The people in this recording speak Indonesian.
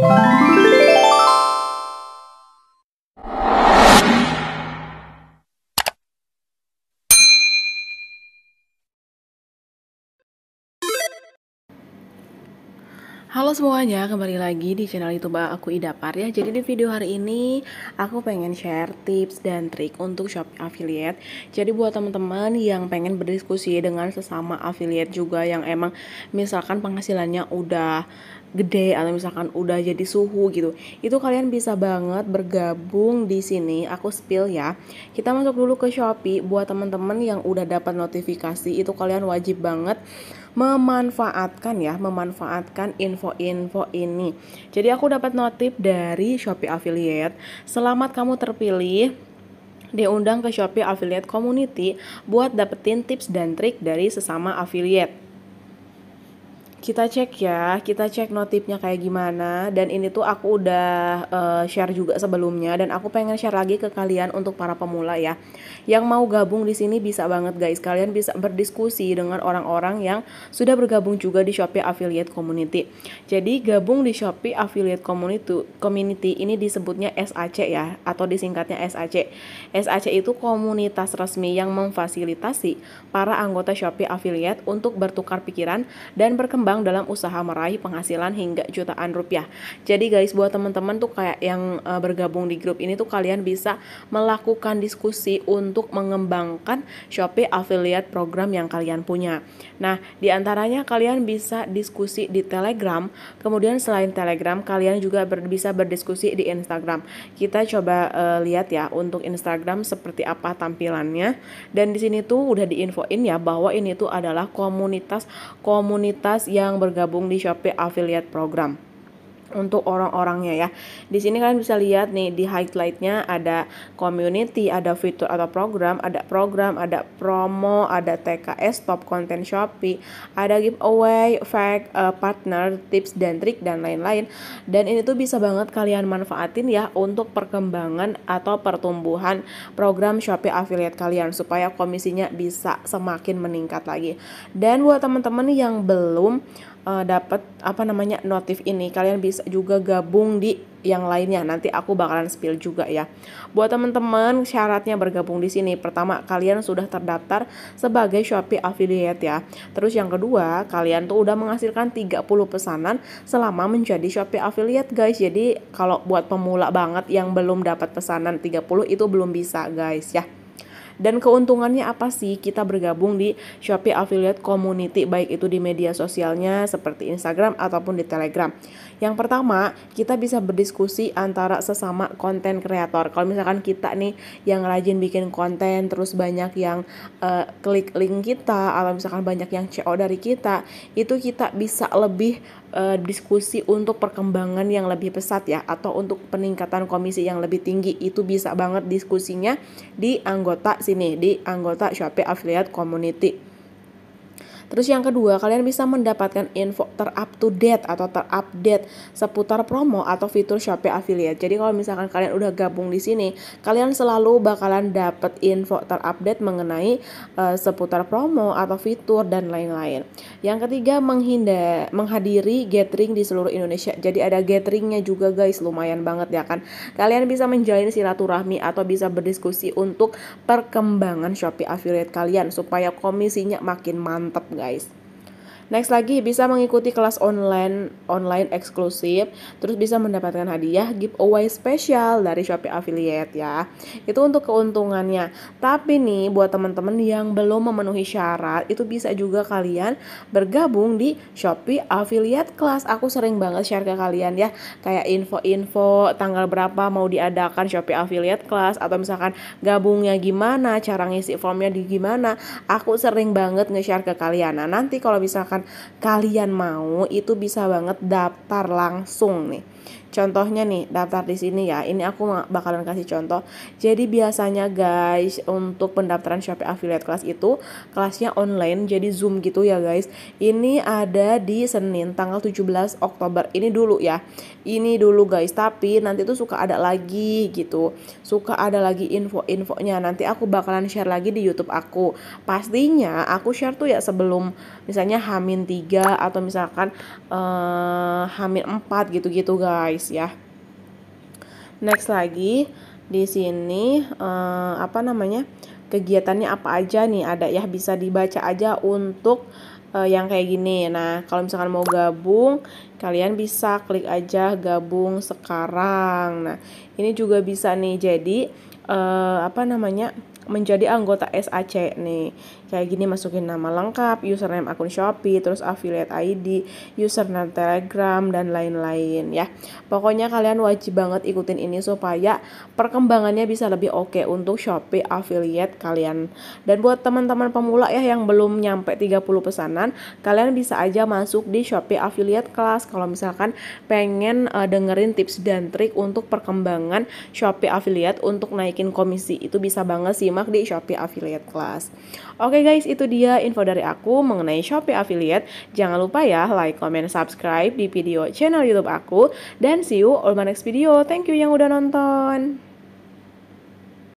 Halo semuanya, kembali lagi di channel itu YouTube aku Ida ya Jadi di video hari ini aku pengen share tips dan trik untuk shop affiliate. Jadi buat teman-teman yang pengen berdiskusi dengan sesama affiliate juga yang emang misalkan penghasilannya udah gede atau misalkan udah jadi suhu gitu. Itu kalian bisa banget bergabung di sini. Aku spill ya. Kita masuk dulu ke Shopee buat teman-teman yang udah dapat notifikasi itu kalian wajib banget memanfaatkan ya, memanfaatkan info-info ini. Jadi aku dapat notif dari Shopee Affiliate, selamat kamu terpilih diundang ke Shopee Affiliate Community buat dapetin tips dan trik dari sesama affiliate kita cek ya, kita cek notifnya kayak gimana. Dan ini tuh aku udah uh, share juga sebelumnya dan aku pengen share lagi ke kalian untuk para pemula ya. Yang mau gabung di sini bisa banget guys. Kalian bisa berdiskusi dengan orang-orang yang sudah bergabung juga di Shopee Affiliate Community. Jadi gabung di Shopee Affiliate Community Community ini disebutnya SAC ya atau disingkatnya SAC. SAC itu komunitas resmi yang memfasilitasi para anggota Shopee Affiliate untuk bertukar pikiran dan berkembang berkembang dalam usaha meraih penghasilan hingga jutaan rupiah. Jadi guys, buat teman-teman tuh kayak yang uh, bergabung di grup ini tuh kalian bisa melakukan diskusi untuk mengembangkan Shopee affiliate program yang kalian punya. Nah, di antaranya kalian bisa diskusi di Telegram, kemudian selain Telegram kalian juga ber bisa berdiskusi di Instagram. Kita coba uh, lihat ya untuk Instagram seperti apa tampilannya. Dan di sini tuh udah diinfoin ya bahwa ini tuh adalah komunitas komunitas yang yang bergabung di Shopee Affiliate Program untuk orang-orangnya ya. Di sini kalian bisa lihat nih di highlightnya ada community, ada fitur atau program, ada program, ada promo, ada TKS, top content Shopee, ada giveaway, fact, uh, partner, tips dan trik dan lain-lain. Dan ini tuh bisa banget kalian manfaatin ya untuk perkembangan atau pertumbuhan program Shopee affiliate kalian supaya komisinya bisa semakin meningkat lagi. Dan buat teman-teman yang belum uh, eh, dapat apa namanya notif ini kalian bisa juga gabung di yang lainnya nanti aku bakalan spill juga ya buat teman-teman syaratnya bergabung di sini pertama kalian sudah terdaftar sebagai Shopee affiliate ya terus yang kedua kalian tuh udah menghasilkan 30 pesanan selama menjadi Shopee affiliate guys jadi kalau buat pemula banget yang belum dapat pesanan 30 itu belum bisa guys ya dan keuntungannya apa sih kita bergabung di Shopee Affiliate Community baik itu di media sosialnya seperti Instagram ataupun di Telegram. Yang pertama, kita bisa berdiskusi antara sesama konten kreator. Kalau misalkan kita nih yang rajin bikin konten terus banyak yang uh, klik link kita atau misalkan banyak yang CO dari kita, itu kita bisa lebih uh, diskusi untuk perkembangan yang lebih pesat ya atau untuk peningkatan komisi yang lebih tinggi itu bisa banget diskusinya di anggota sini di anggota Shopee Affiliate Community Terus yang kedua, kalian bisa mendapatkan info terup to date atau terupdate seputar promo atau fitur Shopee affiliate. Jadi kalau misalkan kalian udah gabung di sini, kalian selalu bakalan dapat info terupdate mengenai uh, seputar promo atau fitur dan lain-lain. Yang ketiga, menghindar menghadiri gathering di seluruh Indonesia. Jadi ada gatheringnya juga guys, lumayan banget ya kan. Kalian bisa menjalin silaturahmi atau bisa berdiskusi untuk perkembangan Shopee affiliate kalian supaya komisinya makin mantep guys. Next lagi bisa mengikuti kelas online online eksklusif, terus bisa mendapatkan hadiah giveaway spesial dari Shopee affiliate ya. Itu untuk keuntungannya. Tapi nih buat teman-teman yang belum memenuhi syarat, itu bisa juga kalian bergabung di Shopee affiliate Class. Aku sering banget share ke kalian ya, kayak info-info tanggal berapa mau diadakan Shopee affiliate Class atau misalkan gabungnya gimana, cara ngisi formnya di gimana. Aku sering banget nge-share ke kalian. Nah, nanti kalau misalkan misalkan kalian mau itu bisa banget daftar langsung nih Contohnya nih, daftar di sini ya. Ini aku bakalan kasih contoh. Jadi biasanya guys, untuk pendaftaran Shopee Affiliate Class itu kelasnya online, jadi Zoom gitu ya guys. Ini ada di Senin tanggal 17 Oktober. Ini dulu ya. Ini dulu guys, tapi nanti tuh suka ada lagi gitu. Suka ada lagi info-infonya. Nanti aku bakalan share lagi di YouTube aku. Pastinya aku share tuh ya sebelum misalnya Hamin 3 atau misalkan uh, Hamin 4 gitu-gitu guys guys ya next lagi di sini eh, apa namanya kegiatannya apa aja nih ada ya bisa dibaca aja untuk eh, yang kayak gini nah kalau misalkan mau gabung kalian bisa klik aja gabung sekarang nah ini juga bisa nih jadi uh, apa namanya menjadi anggota SAC nih kayak gini masukin nama lengkap username akun Shopee terus affiliate ID username Telegram dan lain-lain ya pokoknya kalian wajib banget ikutin ini supaya perkembangannya bisa lebih oke okay untuk Shopee affiliate kalian dan buat teman-teman pemula ya yang belum nyampe 30 pesanan kalian bisa aja masuk di Shopee affiliate kelas kalau misalkan pengen uh, dengerin tips dan trik untuk perkembangan Shopee affiliate untuk naik naikin komisi itu bisa banget simak di Shopee Affiliate Class. Oke okay guys, itu dia info dari aku mengenai Shopee Affiliate. Jangan lupa ya like, comment, subscribe di video channel YouTube aku dan see you all my next video. Thank you yang udah nonton.